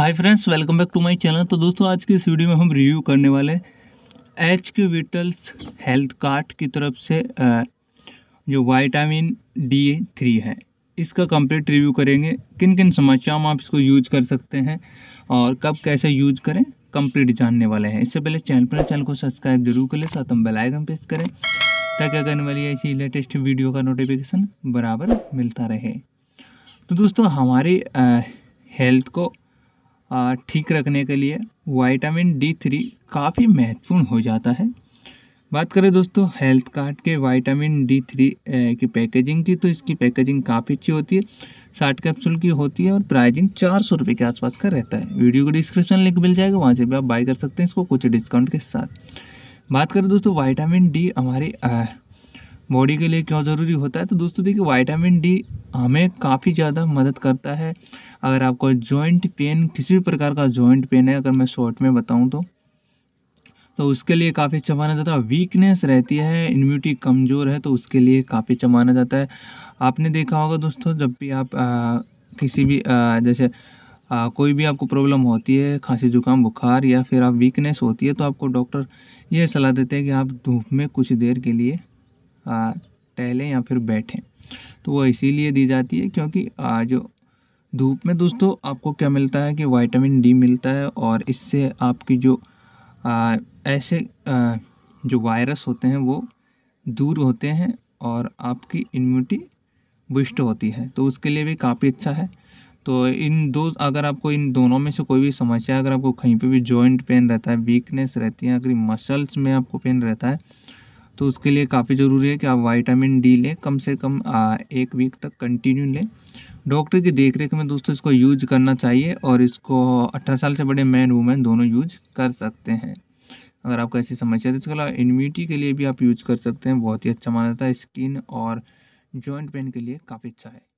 hi friends welcome back to my channel तो दोस्तों आज की इस वीडियो में हम रिव्यू करने वाले एच के विटल्स हेल्थ कार्ट की तरफ से जो वाइटामिन डी थ्री है इसका कंप्लीट रिव्यू करेंगे किन किन समस्याओं में आप इसको यूज कर सकते हैं और कब कैसे यूज करें कंप्लीट जानने वाले हैं इससे पहले चैनल पर चैनल को सब्सक्राइब जरूर कर लें साथ हम बेलाइकन प्रेस करें ताकि आने वाली ऐसी लेटेस्ट वीडियो का नोटिफिकेशन बराबर मिलता रहे तो दोस्तों हमारी हेल्थ को ठीक रखने के लिए वाइटामिन डी थ्री काफ़ी महत्वपूर्ण हो जाता है बात करें दोस्तों हेल्थ कार्ड के वाइटामिन डी थ्री की पैकेजिंग की तो इसकी पैकेजिंग काफ़ी अच्छी होती है साठ कैप्सूल की होती है और प्राइजिंग चार सौ रुपये के आसपास का रहता है वीडियो को डिस्क्रिप्शन लिंक मिल जाएगा वहाँ से भी आप बाई कर सकते हैं इसको कुछ डिस्काउंट के साथ बात करें दोस्तों वाइटामिन डी हमारे बॉडी के लिए क्यों ज़रूरी होता है तो दोस्तों देखिए वाइटामिन डी हमें काफ़ी ज़्यादा मदद करता है अगर आपको जॉइंट पेन किसी भी प्रकार का जॉइंट पेन है अगर मैं शॉर्ट में बताऊँ तो तो उसके लिए काफ़ी चमाना जाता है वीकनेस रहती है इम्यूनिटी कमज़ोर है तो उसके लिए काफ़ी चमाना जाता है आपने देखा होगा दोस्तों जब भी आप आ, किसी भी आ, जैसे आ, कोई भी आपको प्रॉब्लम होती है खांसी जुकाम बुखार या फिर आप वीकनेस होती है तो आपको डॉक्टर ये सलाह देते हैं कि आप धूप में कुछ देर के लिए टहलें या फिर बैठें तो वो इसीलिए दी जाती है क्योंकि जो धूप में दोस्तों आपको क्या मिलता है कि वाइटामिन डी मिलता है और इससे आपकी जो आ, ऐसे आ, जो वायरस होते हैं वो दूर होते हैं और आपकी इम्यूनिटी बुस्ट होती है तो उसके लिए भी काफ़ी अच्छा है तो इन दो अगर आपको इन दोनों में से कोई भी समस्या अगर आपको कहीं पे भी जॉइंट पेन रहता है वीकनेस रहती है अगर मसल्स में आपको पेन रहता है तो उसके लिए काफ़ी ज़रूरी है कि आप वाइटामिन डी लें कम से कम आ, एक वीक तक कंटिन्यू लें डॉक्टर की देखरेख में दोस्तों इसको यूज करना चाहिए और इसको अठारह साल से बड़े मैन वूमेन दोनों यूज कर सकते हैं अगर आपको ऐसी समस्या है तो इसके अलावा इम्यूनिटी के लिए भी आप यूज कर सकते हैं बहुत ही अच्छा माना जाता है स्किन और जॉइंट पेन के लिए काफ़ी अच्छा है